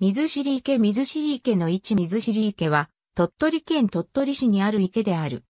水尻池水尻池の位置水尻池は、鳥取県鳥取市にある池である。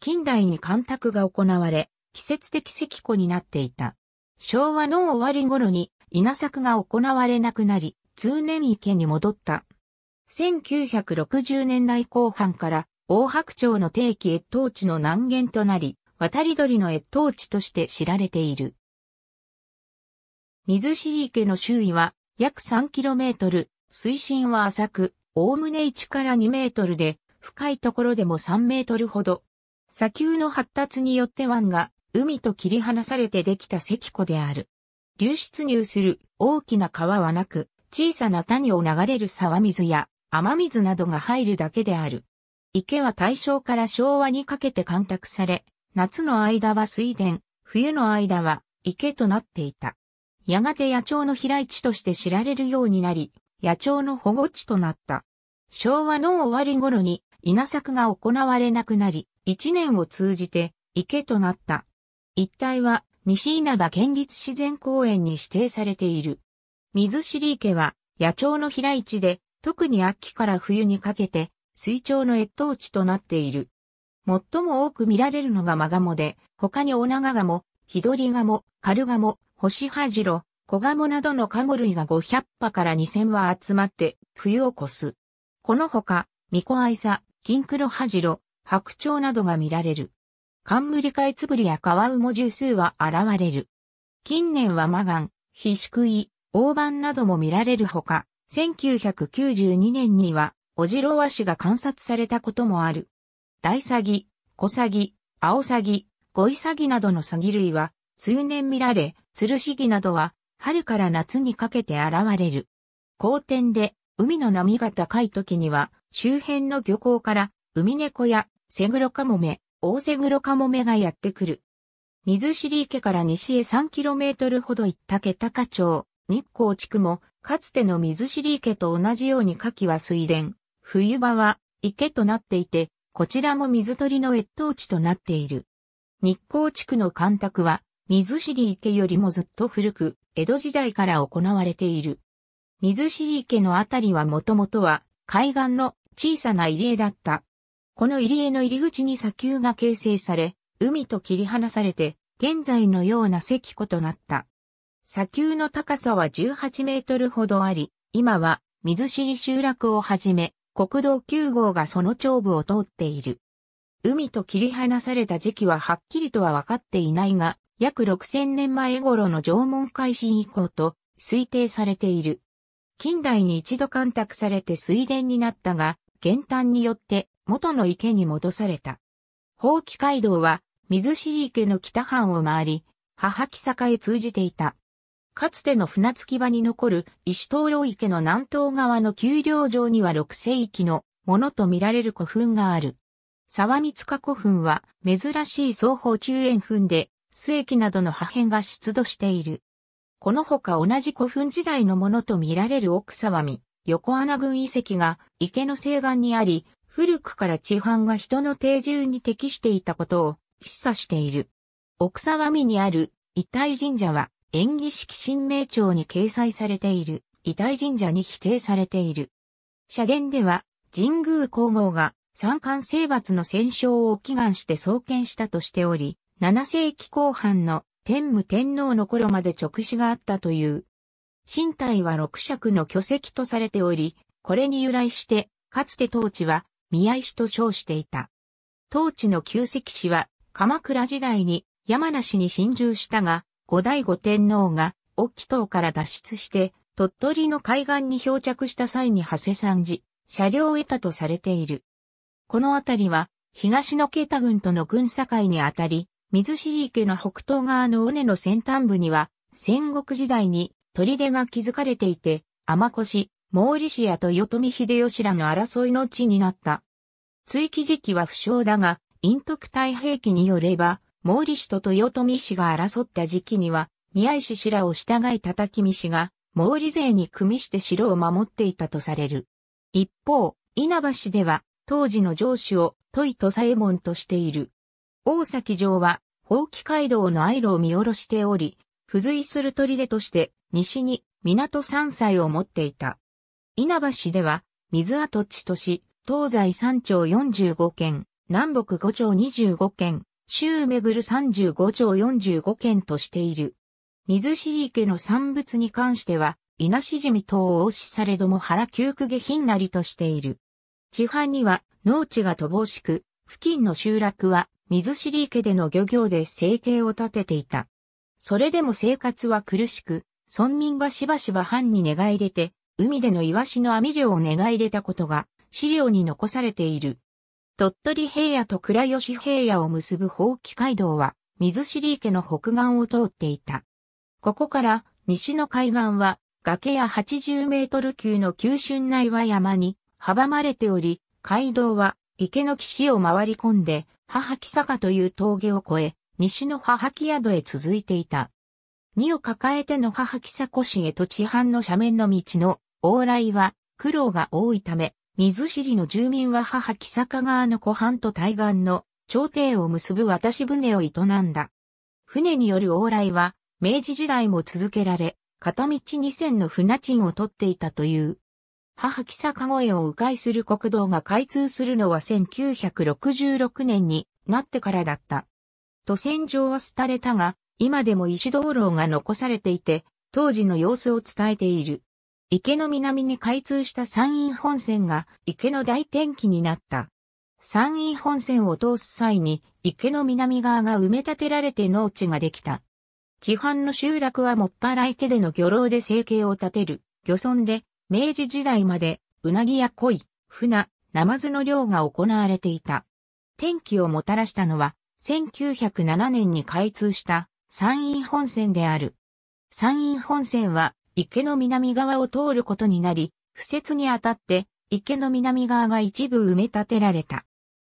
近代に干拓が行われ、季節的石湖になっていた。昭和の終わり頃に稲作が行われなくなり、通年池に戻った。1960年代後半から大白町の定期越冬地の南限となり、渡り鳥の越冬地として知られている。水尻池の周囲は約 3km、水深は浅く、おおむね1から2メートルで、深いところでも3メートルほど。砂丘の発達によって湾が海と切り離されてできた石湖である。流出入する大きな川はなく、小さな谷を流れる沢水や雨水などが入るだけである。池は大正から昭和にかけて干拓され、夏の間は水田、冬の間は池となっていた。やがて野鳥の飛来地として知られるようになり、野鳥の保護地となった。昭和の終わり頃に稲作が行われなくなり、一年を通じて池となった。一帯は西稲葉県立自然公園に指定されている。水尻池は野鳥の平市で、特に秋から冬にかけて水鳥の越冬地となっている。最も多く見られるのがマガモで、他にオナガガモ、ヒドリガモ、カルガモ、ホシハジロ、小ガモなどのカモ類が500羽から2000羽集まって冬を越す。このほか、ミコアイサ、キンクロハジロ、白鳥などが見られる。冠カエツブリやカワウュ十数は現れる。近年はマガン、ヒシクイ、オオバンなども見られるほか、1992年には、オジロワシが観察されたこともある。大サギ、小サギ、アオサギ、ゴイサギなどのサギ類は、通年見られ、ツルシギなどは、春から夏にかけて現れる。好天で海の波が高い時には周辺の漁港から海猫やセグロカモメ、オオセグロカモメがやってくる。水尻池から西へ 3km ほど行った毛高町、日光地区もかつての水尻池と同じように夏季は水田、冬場は池となっていて、こちらも水鳥の越冬地となっている。日光地区の干拓は水尻池よりもずっと古く、江戸時代から行われている。水尻池のあたりはもともとは海岸の小さな入り江だった。この入り江の入り口に砂丘が形成され、海と切り離されて、現在のような石湖となった。砂丘の高さは18メートルほどあり、今は水尻集落をはじめ、国道9号がその頂部を通っている。海と切り離された時期ははっきりとは分かっていないが、約6000年前頃の縄文開始以降と推定されている。近代に一度干拓されて水田になったが、減反によって元の池に戻された。法規街道は水尻池の北半を回り、母木坂へ通じていた。かつての船着き場に残る石灯籠池の南東側の丘陵上には六世紀のものとみられる古墳がある。沢光加古墳は珍しい双方中円墳で、末期などの破片が出土している。このほか同じ古墳時代のものと見られる奥沢見、横穴群遺跡が池の西岸にあり、古くから地藩が人の定住に適していたことを示唆している。奥沢見にある遺体神社は、演技式神明帳に掲載されている遺体神社に否定されている。社言では、神宮皇后が三冠征伐の戦勝を祈願して創建したとしており、7世紀後半の天武天皇の頃まで直視があったという。身体は六尺の巨石とされており、これに由来して、かつて当地は宮石と称していた。当地の旧石史は、鎌倉時代に山梨に侵入したが、後醍醐天皇が隠岐島から脱出して、鳥取の海岸に漂着した際に長谷山寺、車両を得たとされている。この辺りは、東の啓太郡との郡境にあたり、水尻池の北東側の尾根の先端部には、戦国時代に砦が築かれていて、天越、毛利氏や豊臣秀吉らの争いの地になった。追記時期は不詳だが、陰徳太平記によれば、毛利氏と豊臣氏が争った時期には、宮石氏らを従い叩き見氏が、毛利勢に組みして城を守っていたとされる。一方、稲葉氏では、当時の上司をトイとエモ門としている。大崎城は、宝器街道のア路を見下ろしており、付随する砦として、西に港山寨を持っていた。稲葉市では、水跡地とし、東西三町45県、南北五町25県、州めぐる35町45県としている。水尻池の産物に関しては、稲しじみ等を推しされども原窮区下品なりとしている。地藩には農地が乏しく、付近の集落は水尻池での漁業で生計を立てていた。それでも生活は苦しく、村民がしばしば藩に寝いれて、海でのイワシの網漁を寝いれたことが資料に残されている。鳥取平野と倉吉平野を結ぶ宝器街道は水尻池の北岸を通っていた。ここから西の海岸は崖や80メートル級の急峻な岩山に阻まれており、街道は池の岸を回り込んで、母木坂という峠を越え、西の母木宿へ続いていた。荷を抱えての母木坂市へと地藩の斜面の道の往来は苦労が多いため、水尻の住民は母木坂側の湖畔と対岸の朝廷を結ぶ渡し船を営んだ。船による往来は明治時代も続けられ、片道2000の船賃を取っていたという。母木坂越を迂回する国道が開通するのは1966年になってからだった。都線上は廃れたが、今でも石道路が残されていて、当時の様子を伝えている。池の南に開通した山陰本線が池の大転機になった。山陰本線を通す際に池の南側が埋め立てられて農地ができた。地藩の集落はもっぱら池での漁労で生計を立てる漁村で明治時代まで、うなぎや鯉、船、ナマズの漁が行われていた。天気をもたらしたのは、1907年に開通した山陰本線である。山陰本線は池の南側を通ることになり、不設にあたって池の南側が一部埋め立てられた。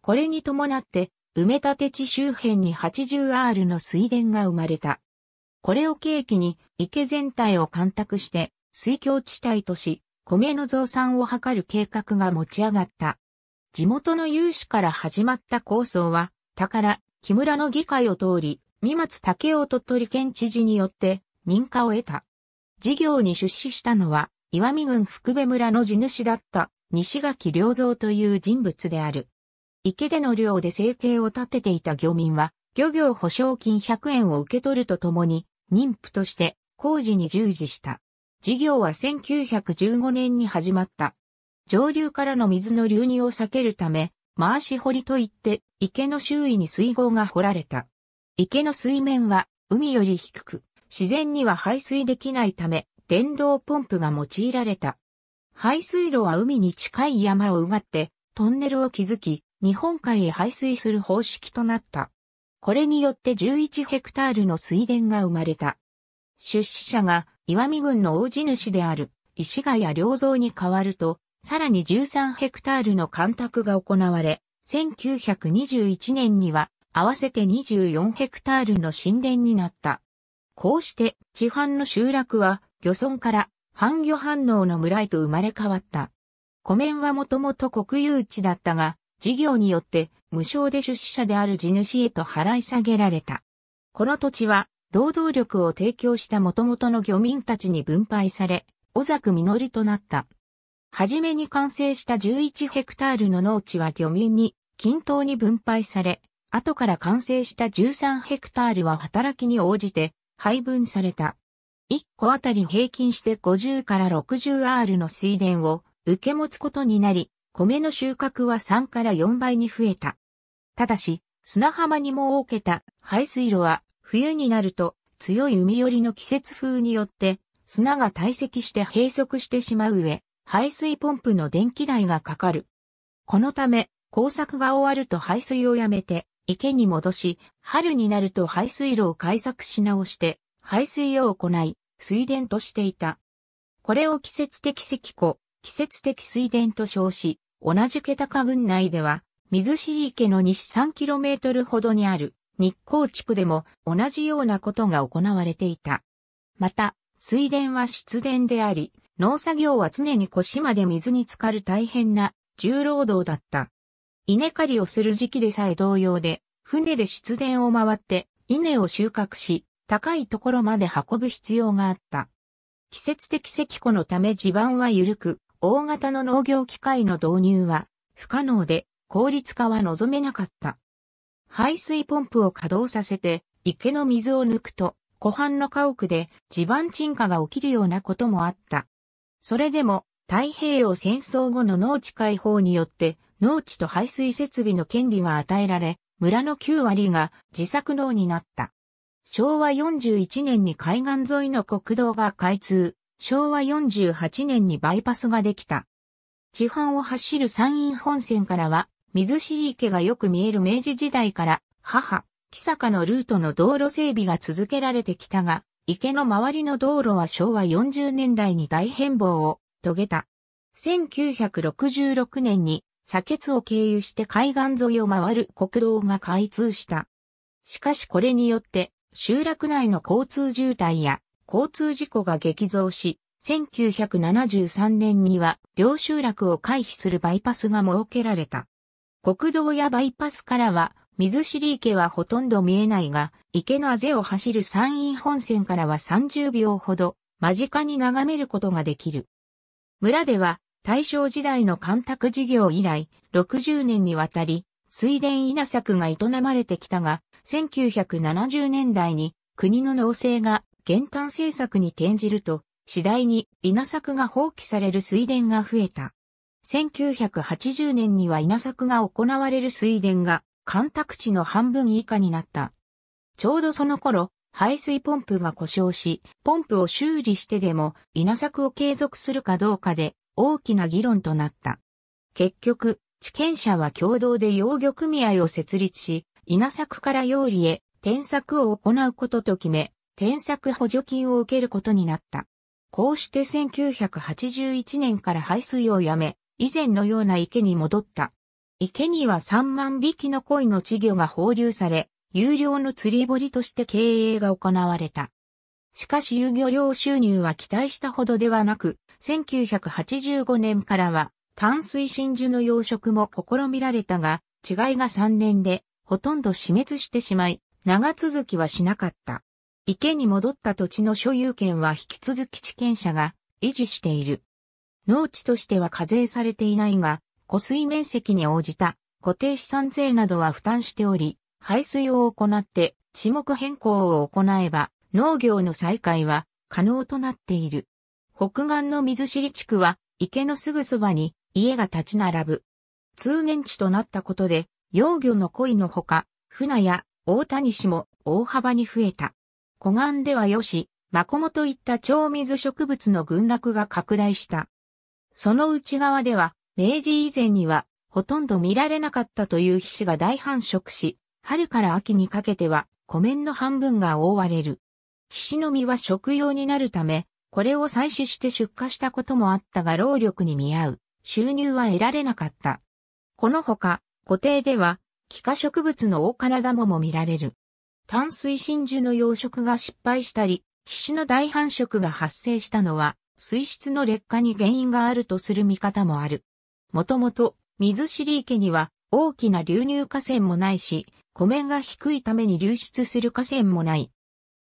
これに伴って埋め立て地周辺に 80R の水田が生まれた。これを契機に池全体を干拓して水郷地帯とし、米の増産を図る計画が持ち上がった。地元の有志から始まった構想は、宝、木村の議会を通り、三松武夫鳥取県知事によって認可を得た。事業に出資したのは、岩見郡福部村の地主だった西垣良造という人物である。池での漁で生計を立てていた漁民は、漁業保証金100円を受け取るとともに、妊婦として工事に従事した。事業は1915年に始まった。上流からの水の流入を避けるため、回し掘りといって、池の周囲に水郷が掘られた。池の水面は海より低く、自然には排水できないため、電動ポンプが用いられた。排水路は海に近い山をうがって、トンネルを築き、日本海へ排水する方式となった。これによって11ヘクタールの水田が生まれた。出資者が岩見郡の大地主である石ヶ谷良造に代わると、さらに13ヘクタールの干拓が行われ、1921年には合わせて24ヘクタールの神殿になった。こうして、地藩の集落は、漁村から、半魚反応の村へと生まれ変わった。湖面はもともと国有地だったが、事業によって、無償で出資者である地主へと払い下げられた。この土地は、労働力を提供した元々の漁民たちに分配され、小作実となった。はじめに完成した11ヘクタールの農地は漁民に均等に分配され、後から完成した13ヘクタールは働きに応じて配分された。1個あたり平均して50から60 R の水田を受け持つことになり、米の収穫は3から4倍に増えた。ただし、砂浜にも設けた排水路は冬になると強い海寄りの季節風によって砂が堆積して閉塞してしまう上、排水ポンプの電気代がかかる。このため工作が終わると排水をやめて池に戻し、春になると排水路を改作し直して排水を行い、水田としていた。これを季節的石湖、季節的水田と称し、同じ桁高郡内では、水尻池の西 3km ほどにある日光地区でも同じようなことが行われていた。また、水田は湿田であり、農作業は常に腰まで水に浸かる大変な重労働だった。稲刈りをする時期でさえ同様で、船で湿田を回って稲を収穫し、高いところまで運ぶ必要があった。季節的積庫のため地盤は緩く、大型の農業機械の導入は不可能で効率化は望めなかった。排水ポンプを稼働させて、池の水を抜くと、湖畔の家屋で地盤沈下が起きるようなこともあった。それでも、太平洋戦争後の農地解放によって、農地と排水設備の権利が与えられ、村の9割が自作農になった。昭和41年に海岸沿いの国道が開通、昭和48年にバイパスができた。地方を走る山陰本線からは水尻池がよく見える明治時代から、母、木坂のルートの道路整備が続けられてきたが、池の周りの道路は昭和40年代に大変貌を遂げた。1966年に砂鉄を経由して海岸沿いを回る国道が開通した。しかしこれによって集落内の交通渋滞や交通事故が激増し、1973年には両集落を回避するバイパスが設けられた。国道やバイパスからは、水尻池はほとんど見えないが、池のあぜを走る山陰本線からは30秒ほど、間近に眺めることができる。村では、大正時代の干拓事業以来、60年にわたり、水田稲作が営まれてきたが、1970年代に国の農政が減反政策に転じると、次第に稲作が放棄される水田が増えた。1980年には稲作が行われる水田が、干拓地の半分以下になった。ちょうどその頃、排水ポンプが故障し、ポンプを修理してでも稲作を継続するかどうかで大きな議論となった。結局、地権者は共同で養魚組合を設立し、稲作から養理へ添削を行うことと決め、添削補助金を受けることになった。こうして1981年から排水をやめ、以前のような池に戻った。池には3万匹の鯉の稚魚が放流され、有料の釣り堀として経営が行われた。しかし遊漁料収入は期待したほどではなく、1985年からは淡水真珠の養殖も試みられたが、違いが3年でほとんど死滅してしまい、長続きはしなかった。池に戻った土地の所有権は引き続き地権者が維持している。農地としては課税されていないが、湖水面積に応じた固定資産税などは負担しており、排水を行って地目変更を行えば農業の再開は可能となっている。北岸の水尻地区は池のすぐそばに家が立ち並ぶ。通年地となったことで、幼魚の鯉のほか、船や大谷市も大幅に増えた。湖岸ではよし、マコモといった超水植物の群落が拡大した。その内側では、明治以前には、ほとんど見られなかったという皮脂が大繁殖し、春から秋にかけては、湖面の半分が覆われる。皮脂の実は食用になるため、これを採取して出荷したこともあったが労力に見合う、収入は得られなかった。このほか、固定では、気化植物の大金玉も見られる。淡水真珠の養殖が失敗したり、皮脂の大繁殖が発生したのは、水質の劣化に原因があるとする見方もある。もともと、水尻池には大きな流入河川もないし、湖面が低いために流出する河川もない。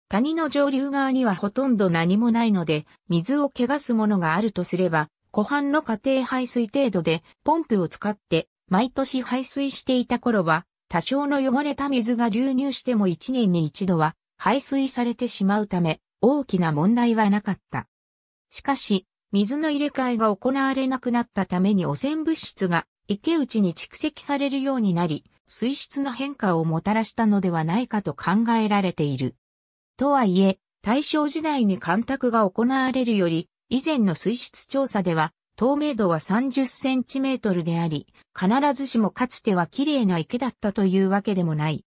谷の上流側にはほとんど何もないので、水を汚すものがあるとすれば、湖畔の家庭排水程度でポンプを使って毎年排水していた頃は、多少の汚れた水が流入しても1年に1度は排水されてしまうため、大きな問題はなかった。しかし、水の入れ替えが行われなくなったために汚染物質が池内に蓄積されるようになり、水質の変化をもたらしたのではないかと考えられている。とはいえ、大正時代に干拓が行われるより、以前の水質調査では、透明度は30センチメートルであり、必ずしもかつては綺麗な池だったというわけでもない。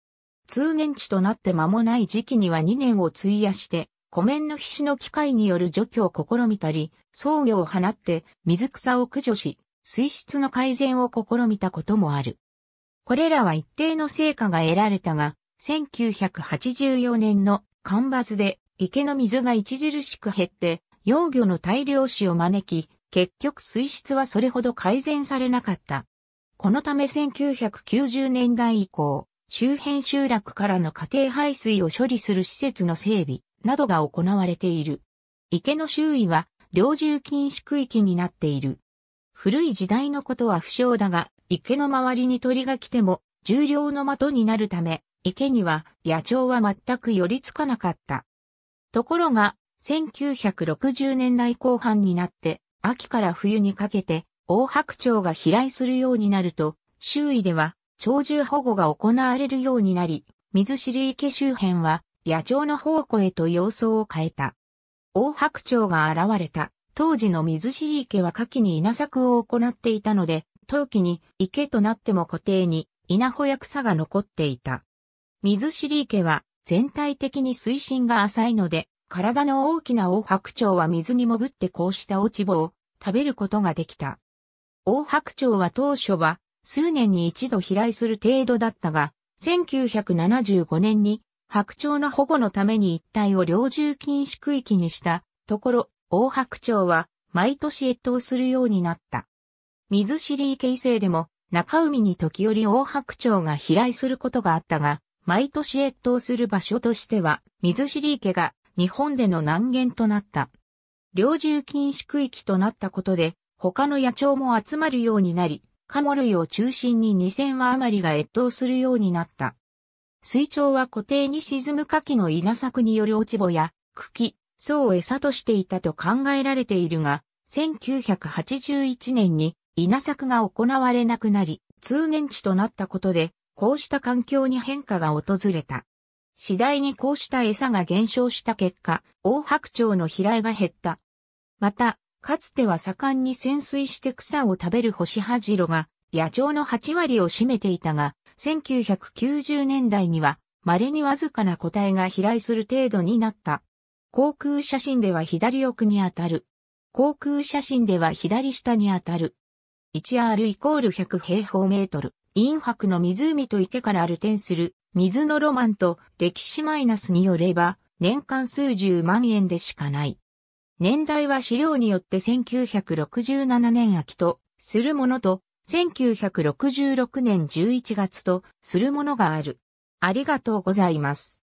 通年地となって間もない時期には2年を費やして、湖面の皮脂の機械による除去を試みたり、創業を放って水草を駆除し、水質の改善を試みたこともある。これらは一定の成果が得られたが、1984年の干ばつで池の水が著しく減って、幼魚の大量死を招き、結局水質はそれほど改善されなかった。このため1990年代以降、周辺集落からの家庭排水を処理する施設の整備、などが行われている。池の周囲は、猟銃禁止区域になっている。古い時代のことは不詳だが、池の周りに鳥が来ても、重量の的になるため、池には野鳥は全く寄りつかなかった。ところが、1960年代後半になって、秋から冬にかけて、大白鳥が飛来するようになると、周囲では鳥獣保護が行われるようになり、水尻池周辺は野鳥の宝庫へと様相を変えた。大白鳥が現れた。当時の水尻池は夏季に稲作を行っていたので、冬季に池となっても固定に稲穂や草が残っていた。水尻池は全体的に水深が浅いので、体の大きな大白鳥は水に潜ってこうした落ち葉を食べることができた。大白鳥は当初は数年に一度飛来する程度だったが、1975年に白鳥の保護のために一帯を猟銃禁止区域にしたところ、大白鳥は毎年越冬するようになった。水シリー形成でも中海に時折大白鳥が飛来することがあったが、毎年越冬する場所としては、水尻池が日本での難源となった。猟銃禁止区域となったことで、他の野鳥も集まるようになり、カモ類を中心に2000羽余りが越冬するようになった。水鳥は湖底に沈む牡蠣の稲作による落ち穂や茎、草を餌としていたと考えられているが、1981年に稲作が行われなくなり、通年地となったことで、こうした環境に変化が訪れた。次第にこうした餌が減少した結果、大白鳥の飛来が減った。また、かつては盛んに潜水して草を食べる星ハジロが野鳥の8割を占めていたが、1990年代には、稀にわずかな個体が飛来する程度になった。航空写真では左奥にあたる。航空写真では左下にあたる。1R イコール100平方メートル。陰白の湖と池からある点する水のロマンと歴史マイナスによれば年間数十万円でしかない。年代は資料によって1967年秋とするものと1966年11月とするものがある。ありがとうございます。